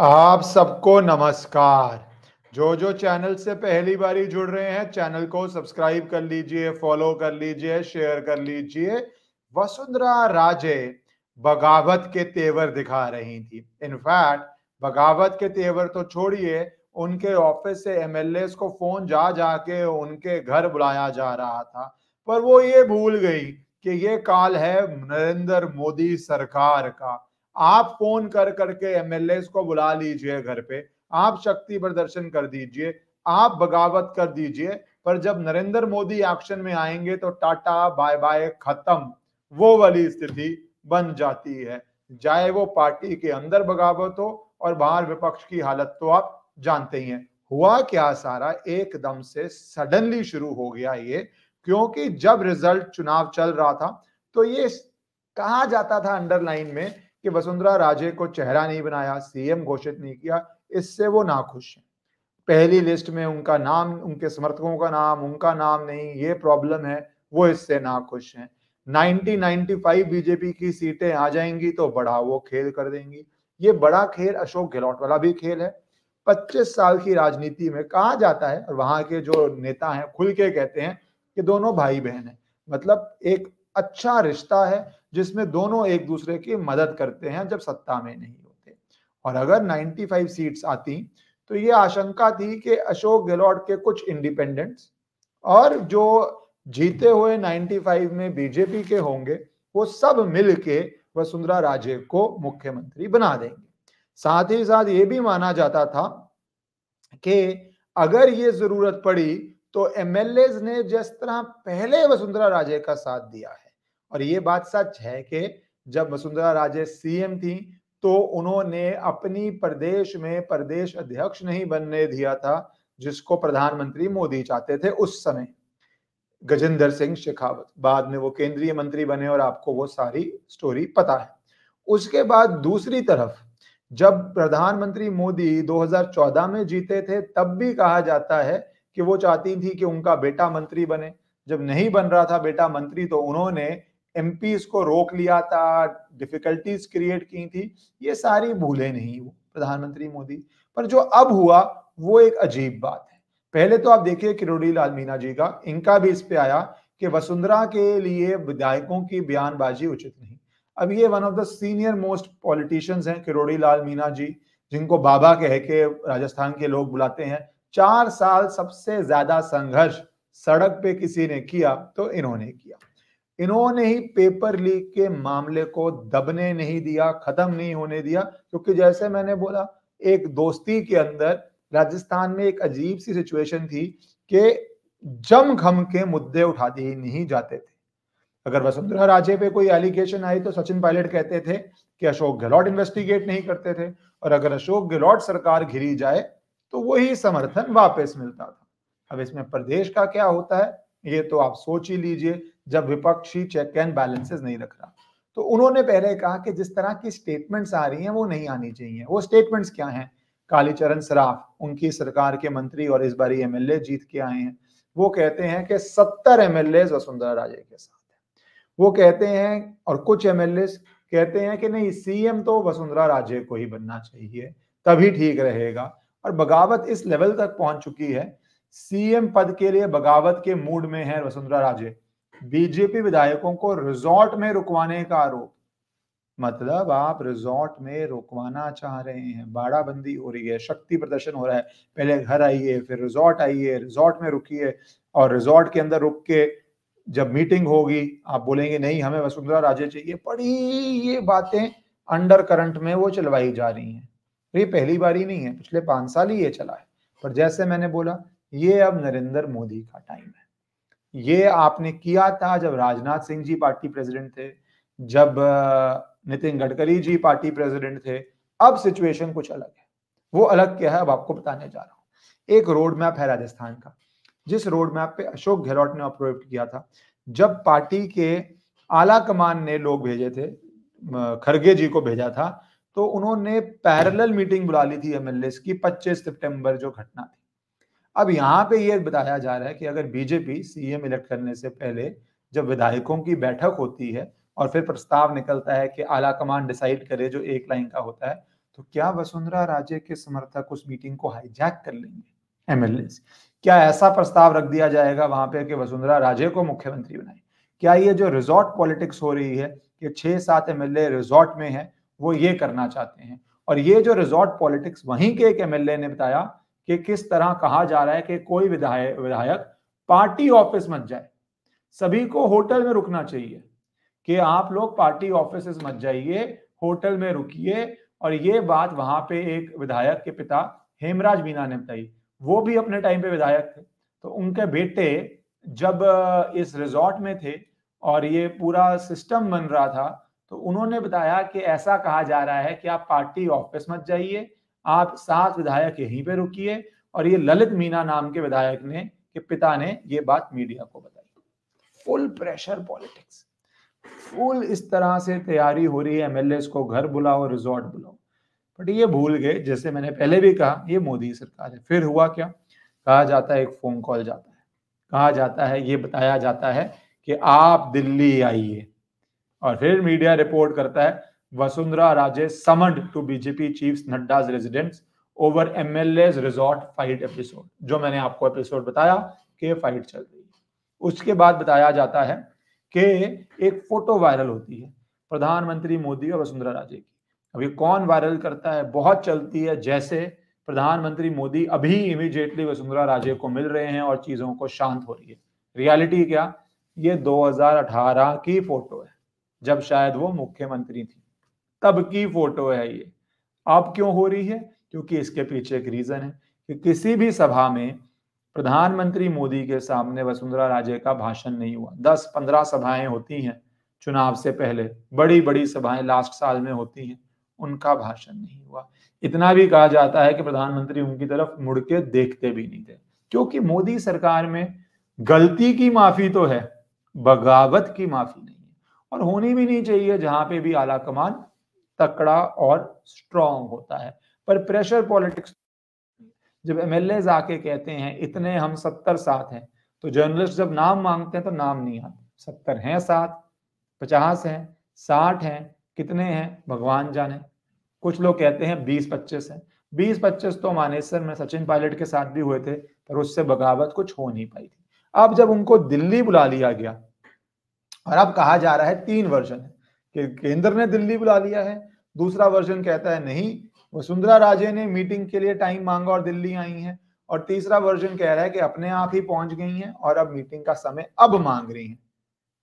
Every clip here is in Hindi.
आप सबको नमस्कार जो जो चैनल से पहली बारी जुड़ रहे हैं चैनल को सब्सक्राइब कर लीजिए फॉलो कर लीजिए शेयर कर लीजिए वसुंधरा राजे बगावत के तेवर दिखा रही थी इनफैक्ट बगावत के तेवर तो छोड़िए उनके ऑफिस से एमएलए को फोन जा जाके उनके घर बुलाया जा रहा था पर वो ये भूल गई कि ये काल है नरेंद्र मोदी सरकार का आप फोन कर करके एमएलए को बुला लीजिए घर पे आप शक्ति प्रदर्शन कर दीजिए आप बगावत कर दीजिए पर जब नरेंद्र मोदी एक्शन में आएंगे तो टाटा बाय बाय खत्म वो वाली स्थिति बन जाती है चाहे वो पार्टी के अंदर बगावत हो और बाहर विपक्ष की हालत तो आप जानते ही हैं हुआ क्या सारा एकदम से सडनली शुरू हो गया ये क्योंकि जब रिजल्ट चुनाव चल रहा था तो ये कहा जाता था अंडरलाइन में कि वसुंधरा राजे को चेहरा नहीं बनाया सीएम घोषित नहीं किया इससे वो नाखुश है पहली लिस्ट में उनका नाम उनके समर्थकों का नाम उनका नाम नहीं ये प्रॉब्लम है वो इससे नाखुश हैं 1995 बीजेपी की सीटें आ जाएंगी तो बड़ा वो खेल कर देंगी ये बड़ा खेल अशोक गहलोत वाला भी खेल है 25 साल की राजनीति में कहा जाता है और वहां के जो नेता हैं खुल के कहते हैं कि दोनों भाई बहन है मतलब एक अच्छा रिश्ता है जिसमें दोनों एक दूसरे की मदद करते हैं जब सत्ता में नहीं होते और अगर 95 सीट्स आती तो ये आशंका थी कि अशोक गहलोत के कुछ इंडिपेंडेंट्स और जो जीते हुए 95 में बीजेपी के होंगे वो सब मिल के वसुंधरा राजे को मुख्यमंत्री बना देंगे साथ ही साथ ये भी माना जाता था कि अगर ये जरूरत पड़ी तो एमएलए ने जिस तरह पहले वसुंधरा राजे का साथ दिया है और ये बात सच है कि जब वसुंधरा राजे सीएम थी तो उन्होंने अपनी प्रदेश में प्रदेश अध्यक्ष नहीं बनने दिया था जिसको प्रधानमंत्री मोदी चाहते थे उस समय गजेंद्र सिंह शेखावत बाद में वो केंद्रीय मंत्री बने और आपको वो सारी स्टोरी पता है उसके बाद दूसरी तरफ जब प्रधानमंत्री मोदी 2014 में जीते थे तब भी कहा जाता है कि वो चाहती थी कि उनका बेटा मंत्री बने जब नहीं बन रहा था बेटा मंत्री तो उन्होंने एम को रोक लिया था डिफिकल्टीज क्रिएट की थी ये सारी भूले नहीं वो प्रधानमंत्री मोदी पर जो अब हुआ वो एक अजीब बात है पहले तो आप देखिए किरोड़ी लाल मीना जी का इनका भी इस पे आया कि वसुंधरा के लिए विधायकों की बयानबाजी उचित नहीं अब ये one of the senior most politicians हैं किरोड़ी लाल मीना जी जिनको बाबा कह के राजस्थान के लोग बुलाते हैं चार साल सबसे ज्यादा संघर्ष सड़क पे किसी ने किया तो इन्होंने किया इन्होंने ही पेपर लीक के मामले को दबने नहीं दिया खत्म नहीं होने दिया क्योंकि जैसे मैंने बोला एक दोस्ती के अंदर राजस्थान में एक अजीब सी सिचुएशन थी कि जम घम के मुद्दे उठाते ही नहीं जाते थे अगर वसुंधरा राजे पे कोई एलिगेशन आई तो सचिन पायलट कहते थे कि अशोक गहलोत इन्वेस्टिगेट नहीं करते थे और अगर अशोक गहलोत सरकार घिरी जाए तो वही समर्थन वापस मिलता था अब इसमें प्रदेश का क्या होता है ये तो आप सोच ही लीजिए जब विपक्षी चेक एंड बैलेंसेस नहीं रख रहा तो उन्होंने पहले कहा कि जिस तरह की स्टेटमेंट्स आ रही हैं वो नहीं आनी चाहिए वो स्टेटमेंट्स क्या हैं कालीचरण सराफ उनकी सरकार के मंत्री और इस बारी एमएलए जीत के आए हैं वो कहते हैं कि सत्तर एमएलए वसुंधरा राजे के साथ है वो कहते हैं और कुछ एमएलए कहते हैं कि नहीं सीएम तो वसुंधरा राजे को ही बनना चाहिए तभी ठीक रहेगा और बगावत इस लेवल तक पहुंच चुकी है सीएम पद के लिए बगावत के मूड में है वसुंधरा राजे बीजेपी विधायकों को रिजॉर्ट में रुकवाने का आरोप मतलब आप रिजॉर्ट में रुकवाना चाह रहे हैं बाड़ाबंदी हो रही है शक्ति प्रदर्शन हो रहा है पहले घर आइए फिर रिजॉर्ट आइए रिजॉर्ट में रुकिए और रिजॉर्ट के अंदर रुक के जब मीटिंग होगी आप बोलेंगे नहीं हमें वसुंधरा राजे चाहिए बड़ी ये बातें अंडर करंट में वो चलवाई जा रही हैं ये पहली बार ही नहीं है पिछले पांच साल ही ये चला है पर जैसे मैंने बोला ये अब नरेंद्र मोदी का टाइम है ये आपने किया था जब राजनाथ सिंह जी पार्टी प्रेसिडेंट थे जब नितिन गडकरी जी पार्टी प्रेसिडेंट थे अब सिचुएशन कुछ अलग है वो अलग क्या है अब आपको बताने जा रहा हूँ एक रोड मैप है राजस्थान का जिस रोड मैप पे अशोक गहलोत ने अप्रूव किया था जब पार्टी के आला कमान ने लोग भेजे थे खरगे जी को भेजा था तो उन्होंने पैरेलल मीटिंग बुला ली थी एमएलए की 25 सितंबर जो घटना थी अब यहाँ पे ये बताया जा रहा है कि अगर बीजेपी सीएम इलेक्ट करने से पहले जब विधायकों की बैठक होती है और फिर प्रस्ताव निकलता है कि आला कमान डिसाइड करे जो एक लाइन का होता है तो क्या वसुंधरा राजे के समर्थक उस मीटिंग को हाईजैक कर लेंगे एमएलए क्या ऐसा प्रस्ताव रख दिया जाएगा वहां पे कि वसुंधरा राजे को मुख्यमंत्री बनाए क्या ये जो रिजॉर्ट पॉलिटिक्स हो रही है कि छह सात एमएलए रिजॉर्ट में है वो ये करना चाहते हैं और ये जो रिजॉर्ट पॉलिटिक्स वहीं के एक एमएलए ने बताया कि किस तरह कहा जा रहा है कि कोई विधायक विधायक पार्टी ऑफिस मत जाए सभी को होटल में रुकना चाहिए कि आप लोग पार्टी ऑफिस मत जाइए होटल में रुकिए और ये बात वहां पे एक विधायक के पिता हेमराज मीना ने बताई वो भी अपने टाइम पे विधायक थे तो उनके बेटे जब इस रिजॉर्ट में थे और ये पूरा सिस्टम बन रहा था तो उन्होंने बताया कि ऐसा कहा जा रहा है कि आप पार्टी ऑफिस मत जाइए आप सात विधायक यहीं पे रुकिए और ये ललित मीना नाम के विधायक ने के पिता ने ये बात मीडिया को बताई फुल प्रेशर पॉलिटिक्स फुल इस तरह से तैयारी हो रही है एमएलए को घर बुलाओ रिजॉर्ट बुलाओ बट ये भूल गए जैसे मैंने पहले भी कहा ये मोदी सरकार है फिर हुआ क्या कहा जाता है एक फोन कॉल जाता है कहा जाता है ये बताया जाता है कि आप दिल्ली आइए और फिर मीडिया रिपोर्ट करता है Vasundhara Raje summoned to BJP chiefs Nadda's residence over MLA's resort fight episode. जो मैंने आपको एपिसोड बताया कि फाइट चल रही है उसके बाद बताया जाता है कि एक फोटो वायरल होती है प्रधानमंत्री मोदी और वसुंधरा राजे की अब ये कौन वायरल करता है बहुत चलती है जैसे प्रधानमंत्री मोदी अभी इमीडिएटली वसुंधरा राजे को मिल रहे हैं और चीजों को शांत हो रही है रियलिटी क्या ये 2018 की फोटो है जब शायद वो मुख्यमंत्री थी तब की फोटो है ये अब क्यों हो रही है क्योंकि इसके पीछे एक रीजन है कि किसी भी सभा में प्रधानमंत्री मोदी के सामने वसुंधरा राजे का भाषण नहीं हुआ दस पंद्रह सभाएं होती हैं चुनाव से पहले बड़ी बड़ी सभाएं लास्ट साल में होती हैं उनका भाषण नहीं हुआ इतना भी कहा जाता है कि प्रधानमंत्री उनकी तरफ मुड़ के देखते भी नहीं थे क्योंकि मोदी सरकार में गलती की माफी तो है बगावत की माफी नहीं है और होनी भी नहीं चाहिए जहां पे भी आला कमान तकड़ा और स्ट्रांग होता है पर प्रेशर पॉलिटिक्स जब एमएलए आके कहते हैं इतने हम सत्तर सात हैं तो जर्नलिस्ट जब नाम मांगते हैं तो नाम नहीं आते सत्तर हैं सात पचास हैं साठ हैं कितने हैं भगवान जाने कुछ लोग कहते हैं बीस पच्चीस हैं बीस पच्चीस तो मानेसर में सचिन पायलट के साथ भी हुए थे पर उससे बगावत कुछ हो नहीं पाई थी अब जब उनको दिल्ली बुला लिया गया और अब कहा जा रहा है तीन वर्जन है कि केंद्र ने दिल्ली बुला लिया है दूसरा वर्जन कहता है नहीं वसुंधरा राजे ने मीटिंग के लिए टाइम मांगा और दिल्ली आई है और तीसरा वर्जन कह रहा है कि अपने आप ही पहुंच गई हैं और अब मीटिंग का समय अब मांग रही हैं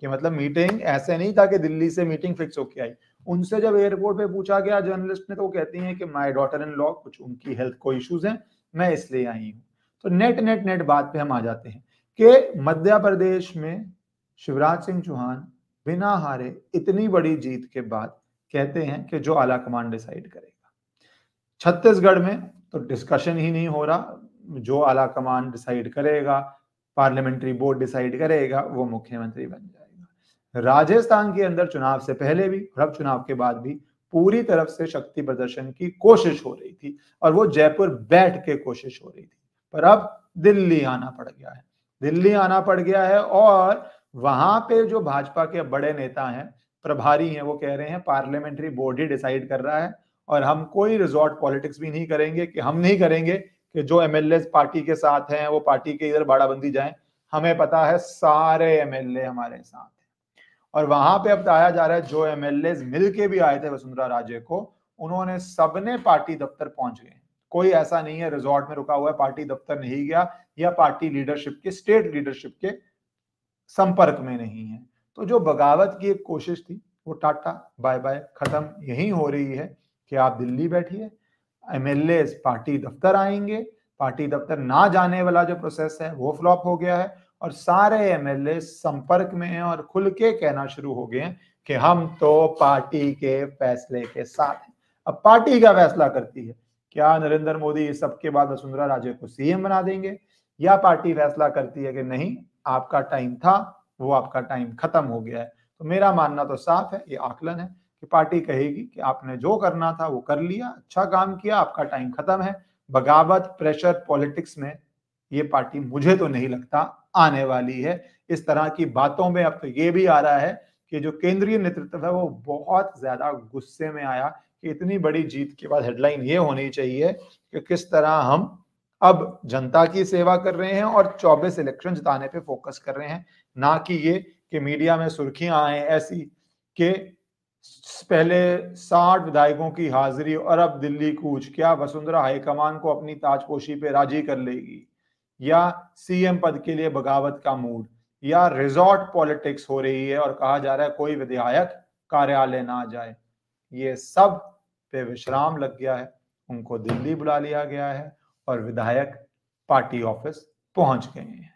कि मतलब मीटिंग ऐसे नहीं था कि दिल्ली से मीटिंग फिक्स होकर आई उनसे जब एयरपोर्ट पे पूछा गया जर्नलिस्ट ने तो वो कहती हैं कि माय डॉटर इन लॉ कुछ उनकी हेल्थ को इश्यूज हैं मैं इसलिए आई हूँ तो नेट नेट नेट बात पे हम आ जाते हैं कि मध्य प्रदेश में शिवराज सिंह चौहान बिना हारे इतनी बड़ी जीत के बाद कहते हैं कि जो आला कमान डिसाइड करेगा छत्तीसगढ़ में तो डिस्कशन ही नहीं हो रहा जो आला कमान डिसाइड करेगा पार्लियामेंट्री बोर्ड डिसाइड करेगा वो मुख्यमंत्री बन जाएगा राजस्थान के अंदर चुनाव से पहले भी और अब चुनाव के बाद भी पूरी तरफ से शक्ति प्रदर्शन की कोशिश हो रही थी और वो जयपुर बैठ के कोशिश हो रही थी पर अब दिल्ली आना पड़ गया है दिल्ली आना पड़ गया है और वहां पे जो भाजपा के बड़े नेता हैं प्रभारी हैं वो कह रहे हैं पार्लियामेंट्री बोर्ड ही डिसाइड कर रहा है और हम कोई रिजॉर्ट पॉलिटिक्स भी नहीं करेंगे कि हम नहीं करेंगे कि जो एम पार्टी के साथ हैं वो पार्टी के इधर बाड़ाबंदी जाए हमें पता है सारे एम हमारे साथ हैं और वहां पे अब बताया जा रहा है जो एम मिल के भी आए थे वसुंधरा राजे को उन्होंने सबने पार्टी दफ्तर पहुंच गए कोई ऐसा नहीं है रिजॉर्ट में रुका हुआ है पार्टी दफ्तर नहीं गया या पार्टी लीडरशिप के स्टेट लीडरशिप के संपर्क में नहीं है तो जो बगावत की एक कोशिश थी वो टाटा बाय बाय खत्म यही हो रही है कि आप दिल्ली बैठिए एमएलए पार्टी दफ्तर आएंगे पार्टी दफ्तर ना जाने वाला जो प्रोसेस है वो फ्लॉप हो गया है और सारे एमएलए संपर्क में हैं और खुल के कहना शुरू हो गए हैं कि हम तो पार्टी के फैसले के साथ हैं अब पार्टी का फैसला करती है क्या नरेंद्र मोदी सबके बाद वसुंधरा राजे को सीएम बना देंगे या पार्टी फैसला करती है कि नहीं आपका टाइम था वो आपका टाइम खत्म हो गया है तो मेरा मानना तो साफ है ये आकलन है कि पार्टी कहेगी कि आपने जो करना था वो कर लिया अच्छा काम किया आपका टाइम खत्म है बगावत प्रेशर पॉलिटिक्स में ये पार्टी मुझे तो नहीं लगता आने वाली है इस तरह की बातों में अब तो ये भी आ रहा है कि जो केंद्रीय नेतृत्व है वो बहुत ज्यादा गुस्से में आया कि इतनी बड़ी जीत के बाद हेडलाइन ये होनी चाहिए कि किस तरह हम अब जनता की सेवा कर रहे हैं और 24 इलेक्शन जिताने पे फोकस कर रहे हैं ना कि ये कि मीडिया में सुर्खियां आए ऐसी कि पहले 60 विधायकों की हाजिरी और अब दिल्ली कूच क्या वसुंधरा हाईकमान को अपनी ताजपोशी पे राजी कर लेगी या सीएम पद के लिए बगावत का मूड या रिजॉर्ट पॉलिटिक्स हो रही है और कहा जा रहा है कोई विधायक कार्यालय ना जाए ये सब पे विश्राम लग गया है उनको दिल्ली बुला लिया गया है और विधायक पार्टी ऑफिस पहुंच गए हैं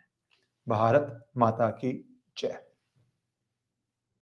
भारत माता की जय